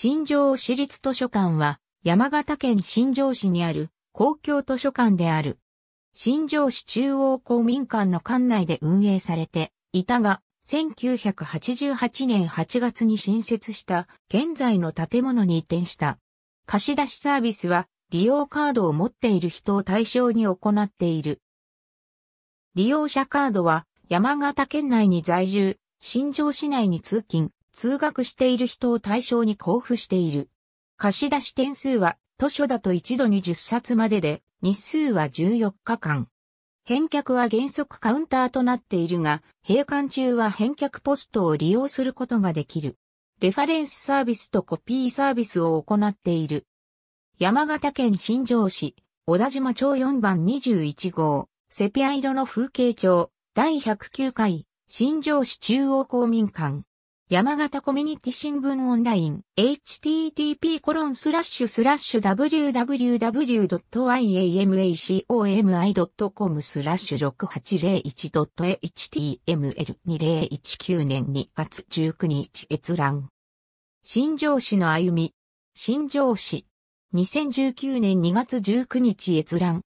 新庄市立図書館は、山形県新庄市にある公共図書館である。新庄市中央公民館の館内で運営されていたが、1988年8月に新設した現在の建物に移転した。貸し出しサービスは利用カードを持っている人を対象に行っている。利用者カードは山形県内に在住、新庄市内に通勤、通学している人を対象に交付している。貸し出し点数は図書だと一度に10冊までで、日数は14日間。返却は原則カウンターとなっているが、閉館中は返却ポストを利用することができる。レファレンスサービスとコピーサービスを行っている。山形県新庄市、小田島町4番21号、セピア色の風景町、第109回、新庄市中央公民館。山形コミュニティ新聞オンライン http://www.iamacomi.com スラッシュ 6801.html2019 年2月19日閲覧新庄市の歩み新庄市2019年2月19日閲覧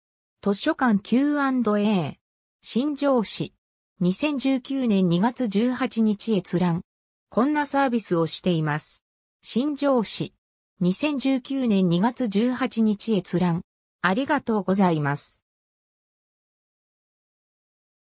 図書館 Q&A 新庄市2019年2月18日閲覧こんなサービスをしています。新庄市。2019年2月18日閲覧。ありがとうございます。